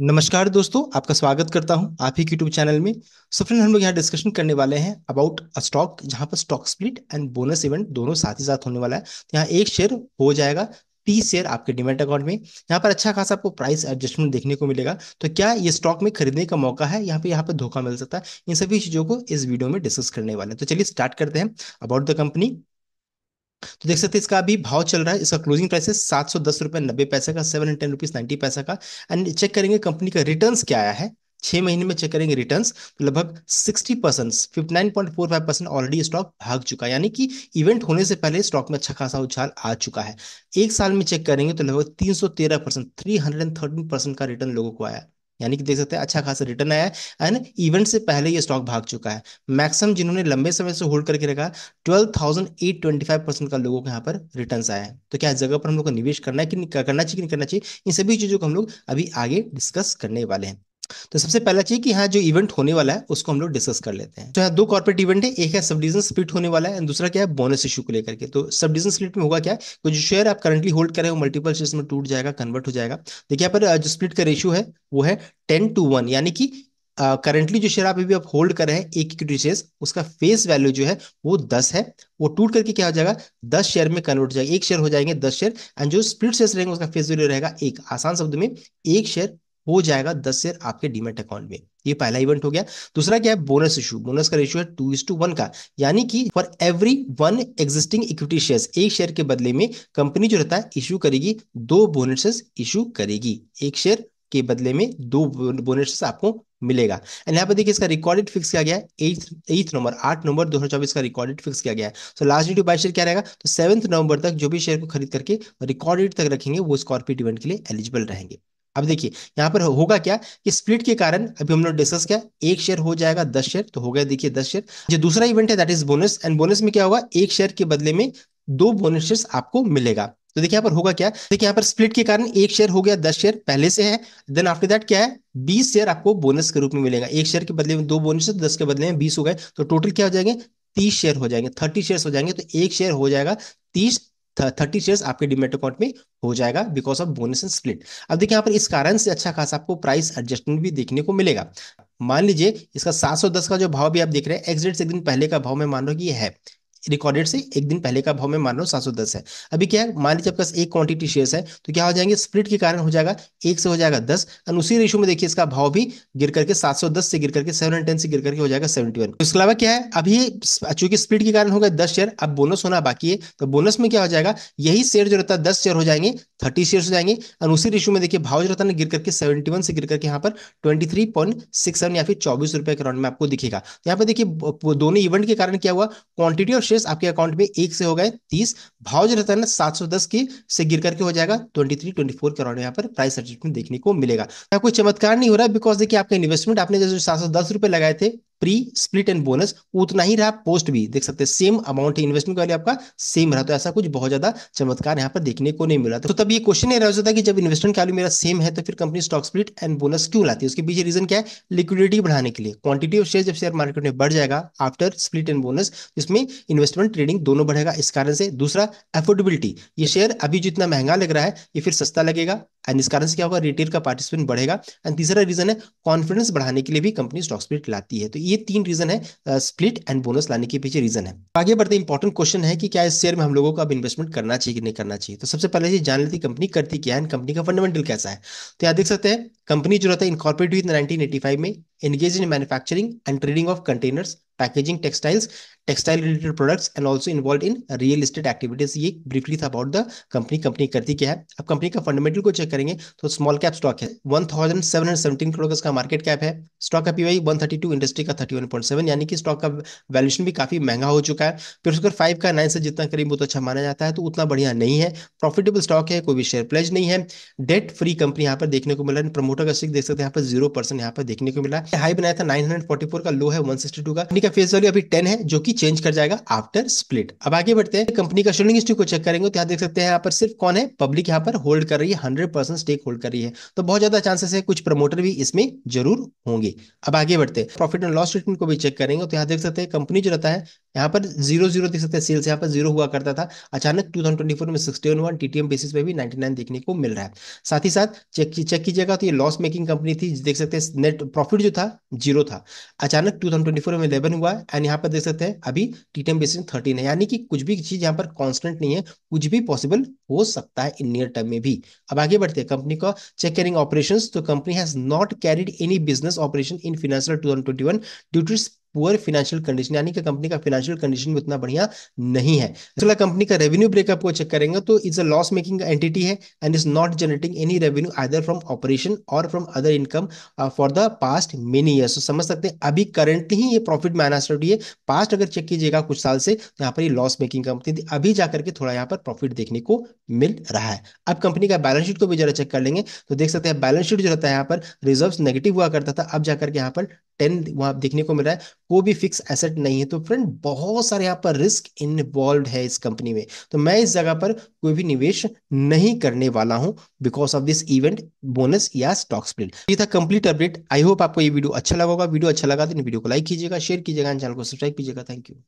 नमस्कार दोस्तों आपका स्वागत करता हूं आप ही यूट्यूब चैनल में सो फ्रेंड हम लोग यहाँ डिस्कशन करने वाले हैं अबाउट अ स्टॉक जहां पर stock split and bonus event दोनों साथ ही साथ होने वाला है तो यहाँ एक शेयर हो जाएगा तीस शेयर आपके डिमेट अकाउंट में यहाँ पर अच्छा खासा आपको प्राइस एडजस्टमेंट देखने को मिलेगा तो क्या ये स्टॉक में खरीदने का मौका है यहाँ पे यहाँ पे धोखा मिल सकता है इन सभी चीजों को इस वीडियो में डिस्कस करने वाले हैं तो चलिए स्टार्ट करते हैं अबाउट द कंपनी तो देख सकते हैं इसका अभी भाव चल रहा है इसका क्लोजिंग प्राइस है सात सौ दस रुपए नब्बे पैसे का seven and ten rupees ninety paisa का एंड चेक करेंगे कंपनी का रिटर्न्स क्या आया है छह महीने में चेक करेंगे रिटर्न्स तो लगभग sixty percent fifty nine point four five percent already stock भाग चुका है यानी कि इवेंट होने से पहले स्टॉक में अच्छा खासा उछाल आ चुका है एक साल में चेक करेंगे तो लगभग तीन सौ तेरह percent three hundred and thirteen percent का रिटर्न लोगों को आया यानी कि देख सकते हैं अच्छा खासा रिटर्न आया है एंड इवेंट से पहले ये स्टॉक भाग चुका है मैक्सिमम जिन्होंने लंबे समय से होल्ड करके रखा twelve thousand eight twenty five percent का लोगों के यहाँ पर रिटर्न आया है तो क्या इस जगह पर हम लोग को निवेश करना है कि करना चाहिए कि नहीं करना चाहिए इन सभी चीज़ों को हम लोग अभी आगे डिस्कस करने वाले हैं तो सबसे पहला चीज कि हाँ जो इवेंट होने वाला है उसको हम लोग डिस्कस कर लेते हैं तो यहाँ दो कॉर्पोरेट इवेंट है एक है सब डिविजन स्प्लिट होने वाला है दूसरा क्या है बोनस इशू को लेकर के तो सब डिविजन स्प्लिट में होगा क्या तो जो शेयर आप करंटली होल्ड कर रहे हो मल्टीपल शेयर में टूट जाएगा कन्वर्ट हो जाएगा देखिए यहाँ पर जो स्प्लिट का रेशियो है वो है टेन टू वन यानी कि करंटली uh, जो शेयर आप अभी आप होल्ड कर रहे हैं एक इक्विटी शेयर उसका फेस वैल्यू जो है वो दस है वो टूट करके क्या हो जाएगा दस शेयर में कन्वर्ट हो जाएगा एक शेयर हो जाएंगे दस शेयर एंड जो स्प्लिट शेयर रहेंगे उसका फेस वैल्यू रहेगा एक आसान शब्द में एक शेयर हो जाएगा दस शेयर आपके डीमेट अकाउंट में ये पहला इवेंट हो गया दूसरा क्या है बोनस इशू बोनस का रेशियो है टू इज टू वन का यानी कि for every one existing equity shares एक शेयर के बदले में कंपनी जो रहता है इशू करेगी दो बोनसेस इशू करेगी एक शेयर के बदले में दो बोनसेस आपको मिलेगा एंड यहाँ पर देखिए इसका रिकॉर्डेड फिक्स किया गया है एथ नंबर आठ नंबर 2024 का रिकॉर्डेड फिक्स किया गया है so last date buy share क्या रहेगा तो सेवंथ नवंबर तक जो भी शेयर को खरीद करके रिकॉर्डेड तक रखेंगे वो स्कॉर्पियो इवेंट के लिए एलिजिबल रहेंगे अब देखिए यहाँ पर होगा क्या कि स्प्लिट के कारण अभी हम लोग डिस्कस किया एक शेयर हो जाएगा दस शेयर तो हो गया देखिए दस शेयर जो दूसरा इवेंट है that is bonus and bonus में क्या होगा एक शेयर के बदले में दो बोनस शेयर आपको मिलेगा तो देखिए यहाँ पर होगा क्या देखिए यहाँ पर स्प्लिट के कारण एक शेयर हो गया दस शेयर पहले से है देन आफ्टर दैट क्या है बीस शेयर आपको बोनस के रूप में मिलेगा एक शेयर के बदले में दो बोनस दस के बदले में बीस हो गए तो टोटल क्या हो जाएंगे तीस शेयर हो जाएंगे थर्टी शेयर हो जाएंगे तो एक शेयर हो जाएगा तीस थर्टी शेयर्स आपके डिमेट अकाउंट में हो जाएगा because of bonus and split अब देखिए यहाँ पर इस कारण से अच्छा खासा आपको प्राइस एडजस्टमेंट भी देखने को मिलेगा मान लीजिए इसका 710 का जो भाव भी आप देख रहे हैं एग्जिट से एक दिन पहले का भाव में मान लो कि यह है रिकॉर्डेड से एक दिन पहले का भाव में मान लो सात सौ दस है अभी क्या है मान लीजिए आपके पास एक क्वांटिटी शेयर्स है तो क्या हो जाएंगे स्प्लिट के कारण हो जाएगा एक से हो जाएगा दस और उसी रेशो में देखिए इसका भाव भी गिर करके सात सौ दस से गिर करके सेवन हंड्रेड से गिर करके हो जाएगा सेवेंटी वन तो इसके अलावा क्या है अभी चूंकि स्प्लिट के कारण होगा दस शेयर अब बोनस होना बाकी है तो बोनस में क्या हो जाएगा यही शेयर जो रहता है दस शेयर हो जाएंगे थर्टी शेयर हो जाएंगे और उसी रेशो में देखिए भाव जो रहता है गिर करके सेवेंटी वन से गिर करके यहाँ पर twenty three point six seven या फिर चौबीस रुपए के राउंड में आपको दिखेगा तो यहाँ पर देखिए दोनों इवेंट के कारण क्या हुआ क्वांटिटी और शेष आपके अकाउंट में एक से हो गए तीस भाव जो रहता है ना सात सौ दस की से गिर करके हो जाएगा twenty three twenty four crore यहाँ पर प्राइस एडजस्टमेंट देखने को मिलेगा तो कोई चमत्कार नहीं हो रहा बिकॉज देखिए आपका इन्वेस्टमेंट आपने जैसे सात सौ दस रुपए लगाए थे प्री स्प्लिट एंड बोनस उतना ही रहा पोस्ट भी देख सकते हैं सेम अमाउंट इन्वेस्टमेंट वैल्यू आपका सेम रहा तो ऐसा कुछ बहुत ज्यादा चमत्कार यहाँ पर देखने को नहीं मिला तो तब ये क्वेश्चन ये रह जाता कि जब इन्वेस्टमेंट वैल्यू मेरा सेम है तो फिर company stock split and bonus क्यों लाती है उसके पीछे रीजन क्या है लिक्विडिटी बढ़ाने के लिए क्वांटिटी ऑफ शेयर जब शेयर मार्केट में बढ़ जाएगा आफ्टर स्प्लिट एंड बोनस इसमें इन्वेस्टमेंट ट्रेडिंग दोनों बढ़ेगा इस कारण से दूसरा एफोर्डेबिलिटी ये शेयर अभी जितना महंगा लग रहा है ये फिर सस्ता लगेगा एंड इस कारण से क्या होगा रिटेल का पार्टिसिपेंट बढ़ेगा एंड तीसरा रीजन है कॉन्फिडेंस बढ़ाने के लिए भी कंपनी स्टॉक स्प्लिट लाती है तो ये तीन रीजन है स्प्लिट एंड बोनस लाने के पीछे रीजन है आगे बढ़ते इंपॉर्टेंट क्वेश्चन है कि क्या इस शेयर में हम लोगों को अब इन्वेस्टमेंट करना चाहिए कि नहीं करना चाहिए तो सबसे पहले ये जान लेती कंपनी करती क्या है एंड कंपनी का फंडामेंटल कैसा है तो यहाँ देख सकते हैं कंपनी जो रहता है इनकॉर्पोरेट हुई नाइनटीन में engage in manufacturing and trading of containers packaging textiles textile related products and also involve in real state activities ये ब्रीफली था अबाउट द कंपनी कंपनी करती क्या है अब कंपनी का फंडामेंटल को चेक करेंगे तो स्मॉल कैप स्टॉक है 1717 करोड़ का मार्केट कैप है स्टॉक का पीवाई 132 इंडस्ट्री का 31.7 यानी कि स्टॉक का वैल्यूशन भी काफी महंगा हो चुका है फिर उसका फाइव का नाइन से जितना करीब बहुत तो अच्छा माना जाता है तो उतना बढ़िया नहीं है प्रॉफिटेबल स्टॉक है कोई भी शेयर प्लेज नहीं है डेट फ्री कंपनी यहाँ पर देखने को मिला प्रमोटर का स्टिक देख सकते हैं यहाँ पर जीरो परसेंट यहाँ पर देखने को मिला हाई बनाया था नाइन का लो है वन का का फेस वैल्यू अभी टेन है जो कि चेंज कर जाएगा आफ्टर स्प्लिट अब आगे बढ़ते हैं कंपनी का शेयरिंग हिस्ट्री को चेक करेंगे तो यहाँ देख सकते हैं यहाँ पर सिर्फ कौन है पब्लिक यहाँ पर होल्ड कर रही है हंड्रेड परसेंट स्टेक होल्ड कर रही है तो बहुत ज्यादा चांसेस है कुछ प्रमोटर भी इसमें जरूर होंगे अब आगे बढ़ते हैं प्रॉफिट एंड लॉस स्टेटमेंट को भी चेक करेंगे तो यहाँ देख सकते हैं कंपनी जो रहता है यहाँ पर जीरो जीरो देख सकते हैं सेल्स यहाँ पर जीरो हुआ करता था अचानक 2024 में 61 वन टीटीएम बेसिस पे भी 99 देखने को मिल रहा है साथ ही साथ चेक चेक कीजिएगा तो ये लॉस मेकिंग कंपनी थी देख सकते हैं नेट प्रॉफिट जो था जीरो था अचानक 2024 में इलेवन हुआ एंड यहाँ पर देख सकते हैं अभी टीटीएम बेसिस में थर्टीन है यानी कि कुछ भी चीज यहाँ पर कॉन्स्टेंट नहीं है कुछ भी पॉसिबल हो सकता है इन नियर टर्म में भी अब आगे बढ़ते हैं कंपनी का चेक कैरिंग ऑपरेशन तो company has not carried any business operation in financial two due to poor financial condition यानी कि कंपनी का फिनेंशियल कंडीशन भी उतना बढ़िया नहीं है अगला कंपनी का रेवेन्यू ब्रेकअप को चेक करेंगे तो is a loss making entity है and is not generating any revenue either from operation और from other income for the past many year समझ सकते हैं अभी करंटली ही ये प्रॉफिट माइनस है पास्ट अगर चेक कीजिएगा कुछ साल से तो यहाँ पर ये लॉस मेकिंग कंपनी थी अभी जाकर के थोड़ा यहाँ पर प्रॉफिट देखने को मिल रहा है अब कंपनी का बैलेंस शीट को भी जरा चेक कर लेंगे तो देख सकते हैं बैलेंस शीट जो रहता है यहाँ पर रिजर्व नेगेटिव हुआ करता था अब जाकर के यहाँ पर टेन वहां देखने को मिल रहा है कोई भी फिक्स एसेट नहीं है तो फ्रेंड बहुत सारे यहाँ पर रिस्क इन्वॉल्व है इस कंपनी में तो मैं इस जगह पर कोई भी निवेश नहीं करने वाला हूं because of this event bonus या स्टॉक स्प्लिट ये था कंप्लीट अपडेट आई होप आपको ये वीडियो अच्छा लगा होगा वीडियो अच्छा लगा तो वीडियो को लाइक कीजिएगा शेयर कीजिएगा चैनल को सब्सक्राइब कीजिएगा थैंक यू